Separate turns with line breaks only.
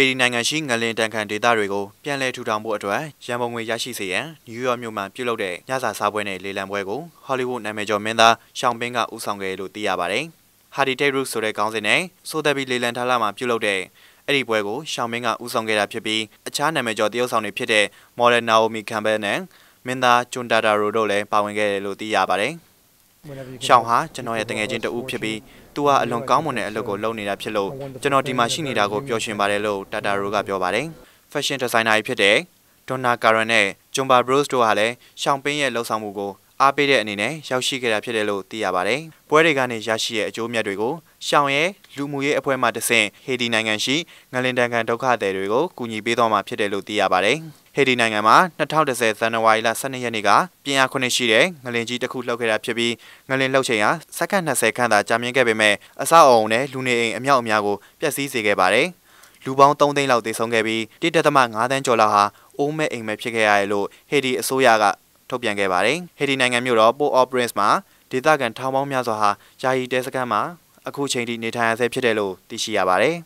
ပေရီနိုင်ငံရှိငလင်တန်ခန်ဒေသတွေကိုပြန်လည်ထူထောင်ဖို့အတွက်ရန်ပုံငွေရရှိစေရန်နယူးယောက်မြို့မှာပြုလုပ်တဲ့ညစာစားပွဲနဲ့လေလံပွဲကိုဟောလိဝုဒ်နာမည်ကျော်မင်းသားရှောင်ပင်းကဦးဆောင်ခဲ့လို့သိရပါတယ်။ဟာဒီတိတ်ရုဆိုတဲ့ခေါင်းစဉ်နဲ့ဆိုသဘီလေလံထားလာမှာပြုလုပ်တဲ့အဲ့ဒီပွဲကိုရှောင်ပင်းကဦးဆောင်ခဲ့တာဖြစ်ပြီးအခြားနာမည်ကျော်တရုတ်ဆောင်တွေဖြစ်တဲ့မော်ဒယ်နာအိုမီကမ်ဘယ်နဲ့မင်းသားဂျွန်တာတာရိုတို့လည်းပါဝင်ခဲ့တယ်လို့သိရပါတယ်။ရှောင်းဟာကျွန်တော်ရဲ့တငယ်ချင်းတဦးဖြစ်ပြီးသူဟာအလွန်ကောင်းမွန်တဲ့အလုပ်ကိုလုပ်နေတာဖြစ်လို့ကျွန်တော်ဒီမှာရှိနေတာကိုပျော်ရွှင်ပါတယ်လို့တာတာရိုကပြောပါတယ်ဖက်ရှင်ဒီဇိုင်နာကြီးဖြစ်တဲ့ဒွန်နာကာရန်နဲ့ဂျွန်ဘာဘရိုစ်တို့ဟာလည်းရှောင်းပင်းရဲ့လှုပ်ဆောင်မှုကိုအားပေးတဲ့အနေနဲ့ရောက်ရှိခဲ့တာဖြစ်တယ်လို့သိရပါတယ်။ပွဲတွေကနေရရှိတဲ့အကျိုးအမြတ်တွေကိုရှောင်ရဲလူမှုရေးအဖွဲ့မှတဆင့်ဟေဒီနိုင်ငံရှိငလင်တန်ကန်ဒုက္ခသည်တွေကိုကူညီပေးသွားမှာဖြစ်တယ်လို့သိရပါတယ်။ဟေဒီနိုင်ငံမှာ2010ဇန်နဝါရီလ12ရက်နေ့ကပြင်အား9ရှိတဲ့ငလင်ကြီးတစ်ခုလှုပ်ခဲ့တာဖြစ်ပြီးငလင်လှုပ်ချိန်ဟာစက္ကန့်20ခန့်သာကြာမြင့်ခဲ့ပေမဲ့အဆောက်အအုံနဲ့လူနေအိမ်အမြောက်အများကိုပျက်စီးစေခဲ့ပါတယ်။လူပေါင်း3သိန်းလောက်သေဆုံးခဲ့ပြီးတိတက်သမ5သန်းကျော်လောက်ဟာအိုးမဲ့အိမ်မဲ့ဖြစ်ခဲ့ရတယ်လို့ဟေဒီအစိုးရကထုတ်ပြန်ခဲ့ပါတယ်။ဟေတီနိုင်ငံမြို့တော် Port-au-Prince မှာဒေသခံထောင်ပေါင်းများစွာဟာယာယီတဲစခန်းမှာအခုချိန်ထိနေထိုင်ရဆဲဖြစ်တယ်လို့သိရှိရပါတယ်။